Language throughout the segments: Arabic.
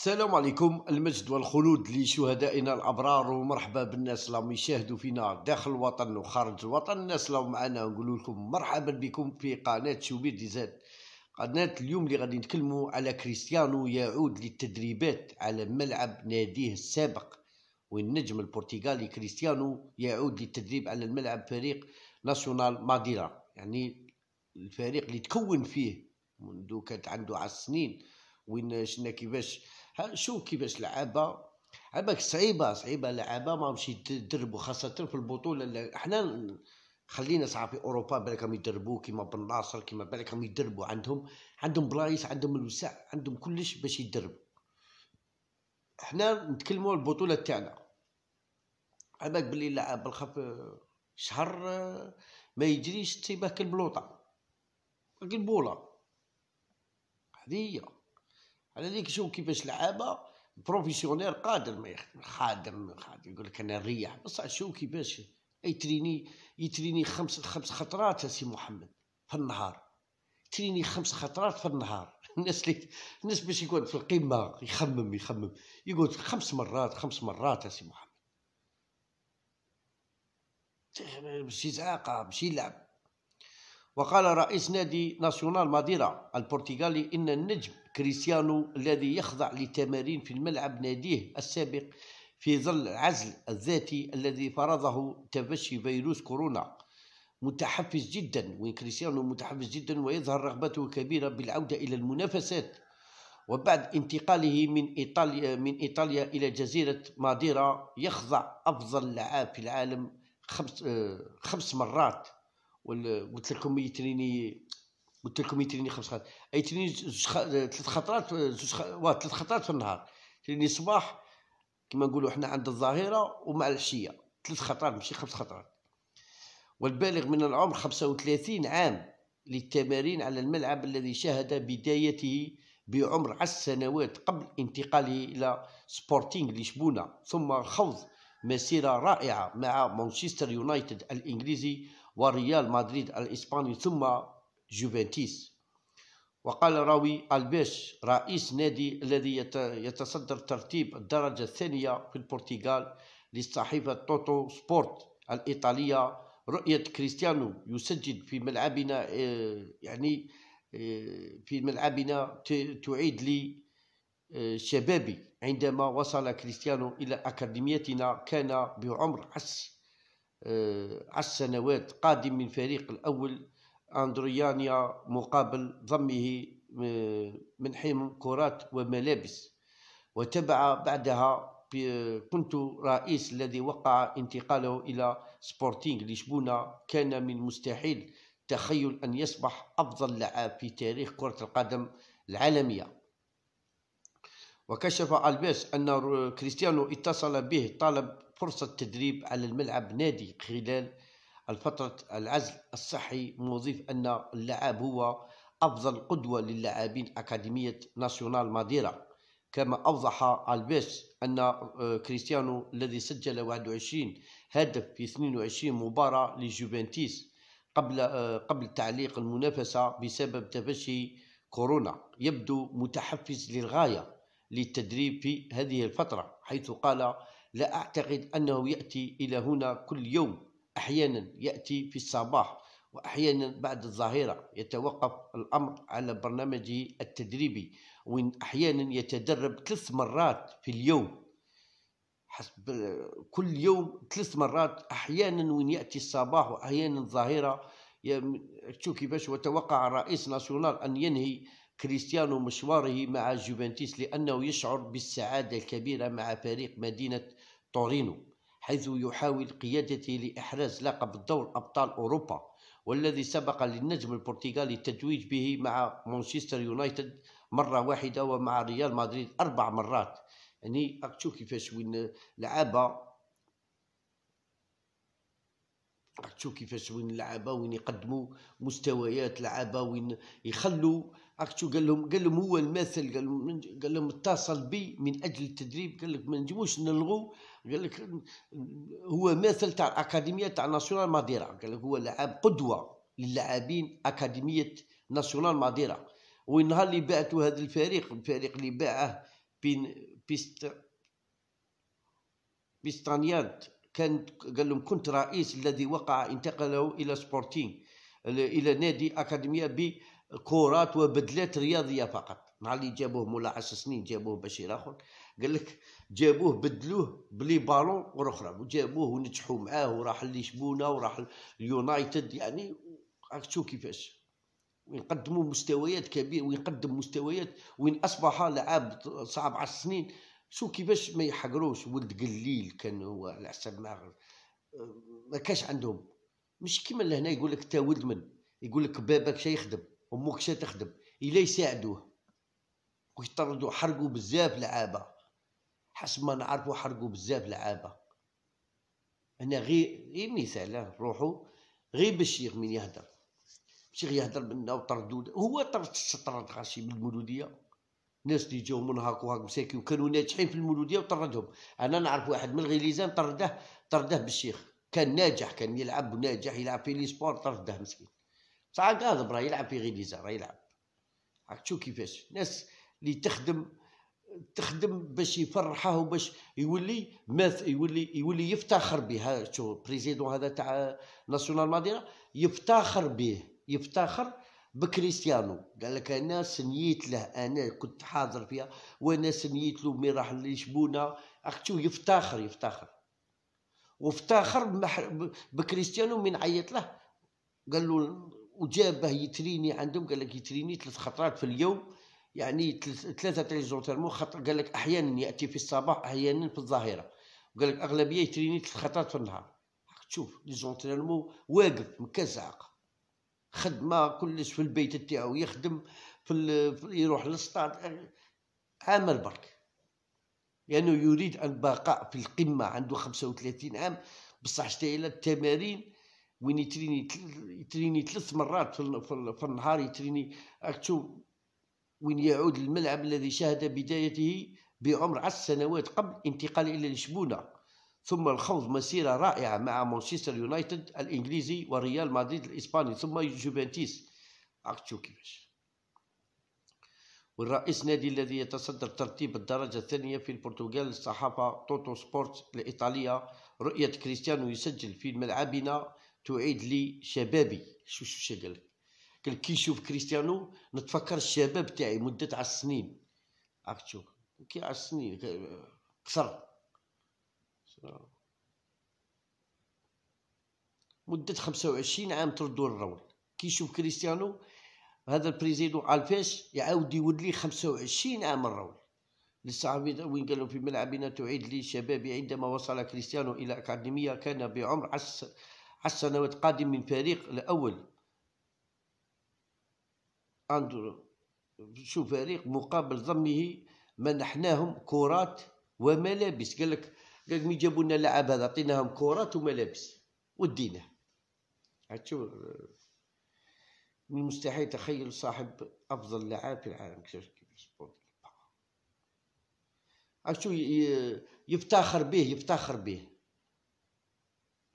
السلام عليكم المجد والخلود لشهدائنا الابرار ومرحبا بالناس اللي يشاهدوا فينا داخل الوطن وخارج الوطن الناس اللي معنا نقول لكم مرحبا بكم في قناه شوبير زاد قناه اليوم اللي غادي نتكلموا على كريستيانو يعود للتدريبات على ملعب ناديه السابق والنجم البرتغالي كريستيانو يعود للتدريب على الملعب فريق ناسيونال ماديرا يعني الفريق اللي تكون فيه منذ كانت عنده عشر سنين وين شفنا كيفاش شوف كيفاش لعابه عباك صعيبه صعيبه لعابه ما مشي تدربوا خاصه في البطوله اللي احنا خلينا صعب في اوروبا بالك راهم يدربوا كيما بن ناصر كيما بالك راهم يدربوا عندهم عندهم بلايص عندهم الوسع عندهم كلش باش يدربوا احنا نتكلموا على البطوله تاعنا عباك بلي لعاب الخف شهر ما يجريش تسيبه كالبلوطه كالبوله هذه هي على ذيك شوف كيفاش لعابه بروفيسيونير قادر ما يخدم خادم خادم يقول لك انا نريح بصح شوف كيفاش يتريني يتريني خمس خمس خطرات سي محمد في النهار تريني خمس خطرات في النهار الناس اللي الناس باش يقعد في القمه يخمم يخمم يقول خمس مرات خمس مرات سي محمد ماشي زعاقه ماشي لعب وقال رئيس نادي ناسيونال ماديرا البرتغالي إن النجم كريستيانو الذي يخضع لتمارين في الملعب ناديه السابق في ظل العزل الذاتي الذي فرضه تفشي فيروس كورونا متحفز جدا وين كريستيانو متحفز جدا ويظهر رغبته كبيرة بالعودة إلى المنافسات وبعد انتقاله من إيطاليا من إيطاليا إلى جزيرة ماديرا يخضع أفضل لعاب في العالم خمس, آه، خمس مرات قلت لكم يتريني قلت لكم يتريني خمس خطرات اي يتريني زوج خ... ثلاث خطرات زوج خ... واه ثلاث خطرات في النهار تريني الصباح كما نقولوا حنا عند الظهيره ومع العشيه ثلاث خطرات ماشي خمس خطرات والبالغ من العمر 35 عام للتمارين على الملعب الذي شهد بدايته بعمر عشر سنوات قبل انتقاله إلى سبورتينغ لشبونة ثم خوض مسيرة رائعة مع مانشستر يونايتد الإنجليزي وريال مدريد الإسباني ثم جوفنتيس وقال راوي البيش رئيس نادي الذي يتصدر ترتيب الدرجة الثانية في البرتغال للصحيفة توتو سبورت الإيطالية رؤية كريستيانو يسجل في ملعبنا آه، يعني آه، في ملعبنا تعيد لي آه، شبابي عندما وصل كريستيانو إلى أكاديميتنا كان بعمر عشر آه، عشر سنوات قادم من فريق الأول أندريانيا مقابل ضمه آه، من حين كرات وملابس وتبع بعدها كنت رئيس الذي وقع انتقاله إلى سبورتينغ لشبونة كان من مستحيل تخيل أن يصبح أفضل لاعب في تاريخ كرة القدم العالمية وكشف ألبيس أن كريستيانو اتصل به طالب فرصة تدريب على الملعب نادي خلال الفترة العزل الصحي مضيف أن اللاعب هو أفضل قدوة للاعبين أكاديمية ناسيونال ماديرا كما أوضح ألبيس أن آه، كريستيانو الذي سجل 21 هدف في 22 مباراة لجوفنتيس قبل آه، قبل تعليق المنافسة بسبب تفشي كورونا يبدو متحفز للغاية للتدريب في هذه الفترة حيث قال لا أعتقد أنه يأتي إلى هنا كل يوم أحيانا يأتي في الصباح وأحيانا بعد الظهيرة يتوقف الأمر على برنامجه التدريبي وإن أحيانا يتدرب ثلاث مرات في اليوم حسب كل يوم ثلاث مرات أحيانا وين يأتي الصباح وأحيانا الظهيرة تشوف كيفاش وتوقع الرئيس ناسيونال أن ينهي كريستيانو مشواره مع جوفنتيس لأنه يشعر بالسعادة الكبيرة مع فريق مدينة تورينو حيث يحاول قيادته لإحراز لقب دور أبطال أوروبا والذي سبق للنجم البرتغالي التتويج به مع مانشستر يونايتد مرة واحدة ومع ريال مدريد أربع مرات يعني أكتشوف كيفاش وين لعبة أكتشوف كيفاش وين اللعابه وين يقدموا مستويات لعابه وين يخلوا اكتو قال لهم قال لهم هو المثل قال لهم قال لهم اتصل بي من اجل التدريب قال لك ما نجموش نلغو قال لك هو مثل تاع الاكاديميه تاع ناسيونال ماديرا قال لك هو لعاب قدوه للاعبين اكاديميه ناسيونال ماديرا والنهار اللي بعتوا هذا الفريق الفريق اللي باعه بين بيست بيستانياد كان قال لهم كنت رئيس الذي وقع انتقله الى سبورتين الى نادي اكاديميه ب كرات وبدلات رياضيه فقط نهار اللي جابوه مولا 10 سنين جابوه بشير اخر قال لك جابوه بدلوه بلي بالون والاخرى وجابوه ونجحوا معاه وراح لشبونه وراح اليونايتد يعني راك تشوف كيفاش ويقدموا مستويات كبيره ويقدم مستويات وين اصبح لعاب صعب 10 سنين شو كيفاش ما يحقروش ولد قليل كان هو على حسب ما ما كاش عندهم مش كيما لهنا يقول لك تا ولد من يقول لك بابك شي يخدم امك تخدم الا يساعدوه ويطردوا حرقوا بزاف لعابه حسب ما نعرفوا حرقوا بزاف لعابه انا غير غير مثال روحو غير بالشيخ من يهدر شيخ يهدر منا وطردو هو طرد الشطرد غاشي من المولوديه ناس اللي جاو من هاك وهاك مساكين وكانوا ناجحين في المولوديه وطردهم انا نعرف واحد من الغليزان طرده طرده بالشيخ كان ناجح كان يلعب ناجح يلعب في لي سبور طرده مسكين بصح كاذب راه يلعب في غينيزا راه يلعب راك تشوف كيفاش ناس اللي تخدم تخدم باش يفرحه وباش يولي ماث يولي يولي يفتخر بها شو بريزيدون هذا تاع ناسيونال ماديرا يفتخر به يفتخر بكريستيانو قال لك انا سنيت له انا كنت حاضر فيها وانا سنيت له مي راح لشبونه اختو يفتخر يفتخر وافتخر بكريستيانو من عيط له قال له وجابه يتريني عندهم قال لك يتريني ثلاث خطرات في اليوم يعني ثلاثه تريزونتيرمو خطر قال لك احيانا ياتي في الصباح احيانا في الظهيره وقال لك اغلبيه يتريني ثلاث خطرات في النهار تشوف ليزونتيرمو واقف مكزعق خدمه كلش في البيت تاعو يخدم في, ال... يروح للسطاد عامل برك لانه يعني يريد البقاء في القمه عنده 35 عام بصح الى التمارين وين يتريني يتريني ثلاث مرات في النهار يتريني اكتو وين يعود الملعب الذي شهد بدايته بعمر عشر سنوات قبل انتقاله الى لشبونه ثم الخوض مسيره رائعه مع مانشستر يونايتد الانجليزي وريال مدريد الاسباني ثم جوفنتيس اكتو كيفاش والرئيس نادي الذي يتصدر ترتيب الدرجة الثانية في البرتغال الصحافة توتو سبورت الإيطالية رؤية كريستيانو يسجل في ملعبنا تعيد لي شبابي شو شو قال قال كي نشوف كريستيانو نتفكر الشباب تاعي مده عشر سنين عرفت شو كي عشر سنين كثر مده 25 عام تردوا الرول كي يشوف كريستيانو هذا البريزيدو الفيش يعاود يولي 25 عام الرول للصحفي وين قالوا في ملعبنا تعيد لي شبابي عندما وصل كريستيانو الى اكاديميه كان بعمر عشر عشر سنوات قادم من فريق الأول أندرو شو فريق مقابل ضمه منحناهم كرات وملابس قال لك قال مي جابوا لنا اللاعب هذا عطيناهم كرات وملابس ودينا عاد شو من المستحيل تخيل صاحب افضل لاعب في العالم عاد شو يفتخر به يفتخر به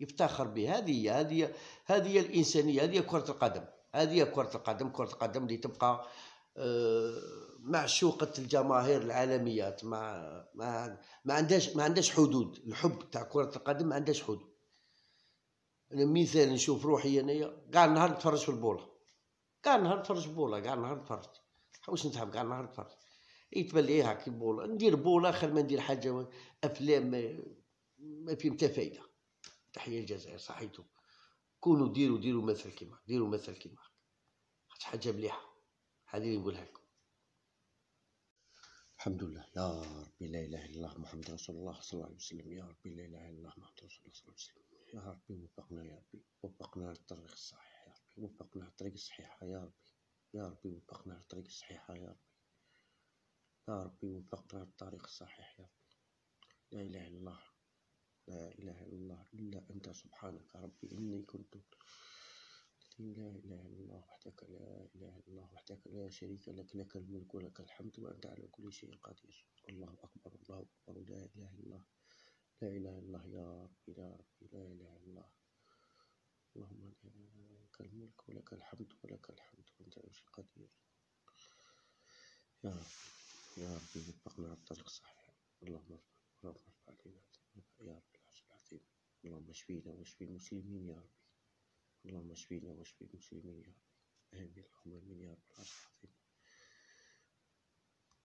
يفتخر به هذه هذه هذه الانسانيه هذه كره القدم هذه كره القدم كره القدم اللي تبقى آه، معشوقة الجماهير العالميات ما ما ما عندهاش ما عندهاش حدود الحب تاع كرة القدم ما عندهاش حدود انا مثال نشوف روحي انايا كاع النهار نتفرج في البوله كاع النهار نتفرج في البوله كاع النهار نتفرج واش نتعب كاع النهار نتفرج يتبان إيه لي إيه هاك البوله ندير بوله خير ما ندير حاجه افلام ما, ما فيهم حتى فايده تحية الجزائر صحيتو كونوا ديروا ديروا مثل كيما ديروا مثل كيما خاطش حاجة مليحة هذه اللي نقولها لكم الحمد لله يا ربي لا اله الا الله محمد رسول الله صلى الله عليه وسلم يا ربي لا اله الا الله محمد رسول الله صلى الله عليه وسلم يا ربي وفقنا يا ربي وفقنا للطريق الصحيح يا ربي وفقنا للطريق الصحيح يا ربي يا ربي وفقنا للطريق الصحيح يا ربي يا ربي وفقنا للطريق الصحيح يا ربي لا اله الا الله لا إله إلا الله إلا أنت سبحانك ربي إني كنت لا إله إلا الله وحدك لا إله إلا الله وحدك لا شريك لك لك الملك ولك الحمد وأنت على كل شيء قدير الله أكبر الله أكبر لا إله إلا الله لا إله إلا الله يا ربي يا رب لا إله إلا الله اللهم لك الملك ولك الحمد ولك الحمد وأنت على كل قدير يا ربي يا ربي وفقنا على الطريق الصحيح اللهم ارفع اللهم ارفع علينا يا ربي اللهم اشفينا واشفي المسلمين يا ربي اللهم اشفينا واشفي المسلمين يا ربي آمين اللهم آمين يا رب العالمين